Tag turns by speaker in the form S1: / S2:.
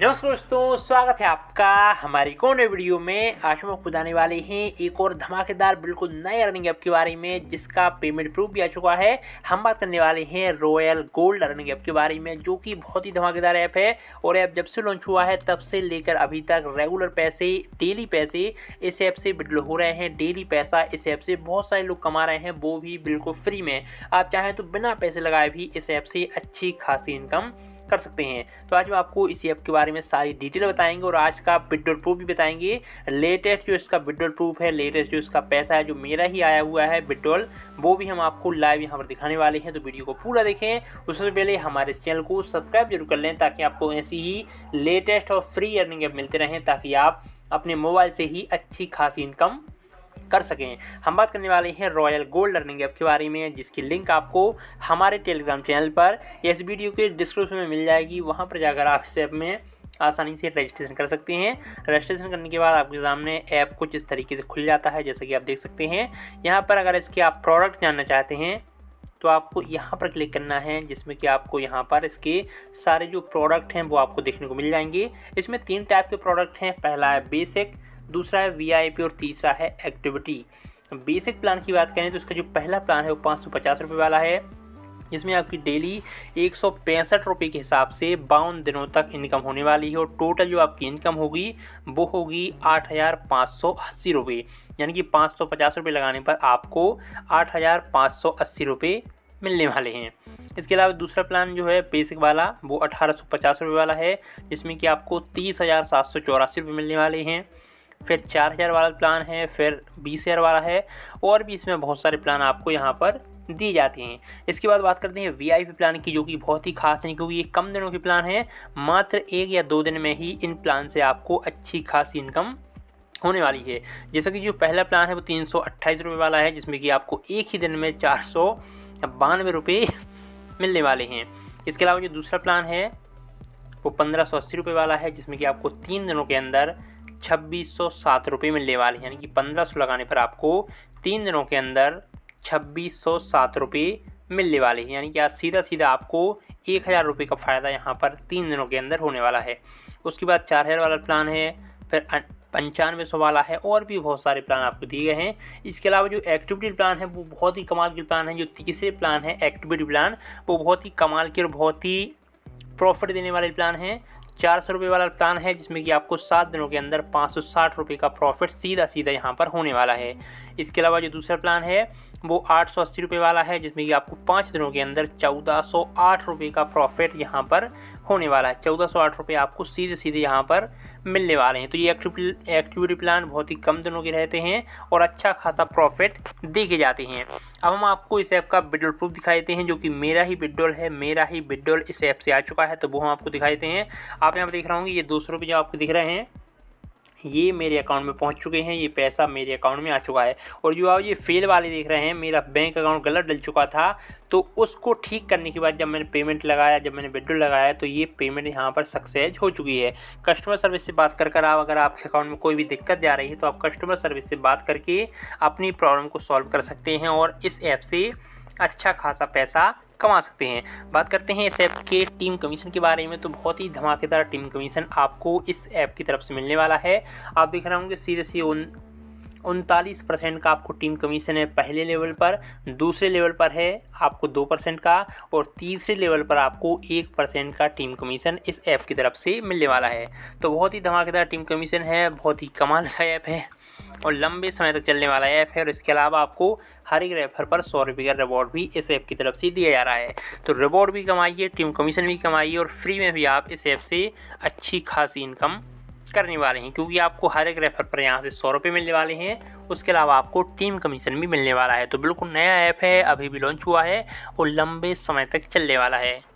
S1: नमस्कार दोस्तों स्वागत है आपका हमारी कौन वीडियो में आज हम आपको बताने वाले हैं एक और धमाकेदार बिल्कुल नए अर्निंग ऐप के बारे में जिसका पेमेंट प्रूफ भी आ चुका है हम बात करने वाले हैं रॉयल गोल्ड अर्निंग ऐप के बारे में जो कि बहुत ही धमाकेदार ऐप है और ऐप जब से लॉन्च हुआ है तब से लेकर अभी तक रेगुलर पैसे डेली पैसे इस ऐप से बिल्कुल हो रहे हैं डेली पैसा इस ऐप से बहुत सारे लोग कमा रहे हैं वो भी बिल्कुल फ्री में आप चाहें तो बिना पैसे लगाए भी इस ऐप से अच्छी खासी इनकम कर सकते हैं तो आज हम आपको इसी ऐप के बारे में सारी डिटेल बताएंगे और आज का विड्रोल प्रूफ भी बताएंगे लेटेस्ट जो इसका विड्रोल प्रूफ है लेटेस्ट जो इसका पैसा है जो मेरा ही आया हुआ है विड्रोल वो भी हम आपको लाइव यहाँ पर दिखाने वाले हैं तो वीडियो को पूरा देखें उससे पहले हमारे चैनल को सब्सक्राइब जरूर कर लें ताकि आपको ऐसी ही लेटेस्ट और फ्री अर्निंग ऐप मिलते रहें ताकि आप अपने मोबाइल से ही अच्छी खासी इनकम कर सकें हम बात करने वाले हैं रॉयल गोल्ड अर्निंग ऐप के बारे में जिसकी लिंक आपको हमारे टेलीग्राम चैनल पर इस वीडियो के डिस्क्रिप्शन में मिल जाएगी वहाँ पर जाकर आप इस ऐप में आसानी से रजिस्ट्रेशन कर सकते हैं रजिस्ट्रेशन करने के बाद आपके सामने ऐप कुछ इस तरीके से खुल जाता है जैसे कि आप देख सकते हैं यहाँ पर अगर इसके आप प्रोडक्ट जानना चाहते हैं तो आपको यहाँ पर क्लिक करना है जिसमें कि आपको यहाँ पर इसके सारे जो प्रोडक्ट हैं वो आपको देखने को मिल जाएंगे इसमें तीन टाइप के प्रोडक्ट हैं पहला है बेसिक दूसरा है वी और तीसरा है एक्टिविटी बेसिक प्लान की बात करें तो इसका जो पहला प्लान है वो पाँच सौ पचास रुपये वाला है जिसमें आपकी डेली एक सौ पैंसठ रुपये के हिसाब से बावन दिनों तक इनकम होने वाली है और टोटल जो आपकी इनकम होगी वो होगी आठ हज़ार पाँच सौ अस्सी रुपये यानी कि पाँच सौ पचास रुपये लगाने पर आपको आठ हज़ार पाँच सौ अस्सी रुपये मिलने वाले हैं इसके अलावा दूसरा प्लान जो है बेसिक वाला वो अठारह सौ पचास रुपये वाला है जिसमें कि आपको तीस हज़ार सात सौ चौरासी रुपये मिलने वाले हैं फिर चार हज़ार वाला प्लान है फिर बीस हज़ार वाला है और भी इसमें बहुत सारे प्लान आपको यहाँ पर दी जाती हैं इसके बाद बात करते हैं वीआईपी प्लान की जो कि बहुत ही खास है क्योंकि ये कम दिनों के प्लान है मात्र एक या दो दिन में ही इन प्लान से आपको अच्छी खासी इनकम होने वाली है जैसा कि जो पहला प्लान है वो तीन सौ वाला है जिसमें कि आपको एक ही दिन में चार सौ बानवे रुपये मिलने वाले हैं इसके अलावा जो दूसरा प्लान है वो पंद्रह सौ अस्सी रुपये वाला है जिसमें कि आपको तीन दिनों के अंदर छब्बीस सौ सात रुपये मिलने वाले हैं यानी कि पंद्रह सौ लगाने पर आपको तीन दिनों के अंदर छब्बीस सौ सात रुपये मिलने वाले हैं यानी कि आज सीधा सीधा आपको एक हज़ार रुपये का फ़ायदा यहाँ पर तीन दिनों के अंदर होने वाला है उसके बाद चार हज़ार वाला प्लान है फिर पंचानवे सौ वाला है और भी बहुत सारे प्लान आपको दिए गए हैं इसके अलावा जो एक्टिविटी प्लान है वो बहुत ही कमाल के प्लान है जो तीसरे प्लान है एक्टिविटी प्लान वो बहुत ही कमाल के और बहुत ही प्रॉफिट देने वाले प्लान हैं चार सौ रुपये वाला प्लान है जिसमें कि आपको सात दिनों के अंदर पाँच सौ साठ रुपये का प्रॉफिट सीधा सीधा यहाँ पर होने वाला है इसके अलावा जो दूसरा प्लान है वो आठ सौ अस्सी रुपये वाला है जिसमें कि आपको पाँच दिनों के अंदर चौदह सौ आठ रुपये का प्रॉफिट यहाँ पर होने वाला है चौदह सौ आठ रुपये आपको सीधे सीधे यहाँ पर मिलने वाले हैं तो ये एक्टिविटी प्लान बहुत ही कम दिनों के रहते हैं और अच्छा खासा प्रॉफिट देखे जाते हैं अब हम आपको इस ऐप का विड्रोल प्रूफ दिखाई देते हैं जो कि मेरा ही विड्रोल है मेरा ही विड्रोल इस ऐप से आ चुका है तो वो हम आपको दिखाई देते हैं आप यहाँ पर देख रहा हूँ ये दो सौ जो आपको दिख रहे हैं ये मेरे अकाउंट में पहुंच चुके हैं ये पैसा मेरे अकाउंट में आ चुका है और जो आप ये फेल वाले देख रहे हैं मेरा बैंक अकाउंट गलत डल चुका था तो उसको ठीक करने के बाद जब मैंने पेमेंट लगाया जब मैंने विड्रो लगाया तो ये पेमेंट यहाँ पर सक्सेस हो चुकी है कस्टमर सर्विस से बात कर कर आप अगर आपके अकाउंट में कोई भी दिक्कत जा रही है तो आप कस्टमर सर्विस से बात करके अपनी प्रॉब्लम को सॉल्व कर सकते हैं और इस ऐप से अच्छा खासा पैसा कमा सकते हैं बात करते हैं इस ऐप के टीम कमीशन के बारे में तो बहुत ही धमाकेदार टीम कमीशन आपको इस ऐप की तरफ से मिलने वाला है आप देख रहे होंगे सीधे सी उन उनतालीस परसेंट का आपको टीम कमीशन है पहले लेवल पर दूसरे लेवल पर है आपको दो परसेंट का और तीसरे लेवल पर आपको एक परसेंट का टीम कमीशन इस ऐप की तरफ से मिलने वाला है तो बहुत ही धमाकेदार टीम कमीशन है बहुत ही कमाल का ऐप है और लंबे समय तक चलने वाला ऐप है और इसके अलावा आपको हर एक रेफर पर सौ रुपये का रिवॉर्ड भी इस ऐप की तरफ से दिया जा रहा है तो रिवॉर्ड भी कमाइए टीम कमीशन भी कमाइए और फ्री में भी आप इस ऐप से अच्छी खासी इनकम करने वाले हैं क्योंकि आपको हर एक रेफर पर यहाँ से सौ रुपये मिलने वाले हैं उसके अलावा आपको टीम कमीशन भी मिलने वाला है तो बिल्कुल नया ऐप है अभी भी लॉन्च हुआ है और लंबे समय तक चलने वाला है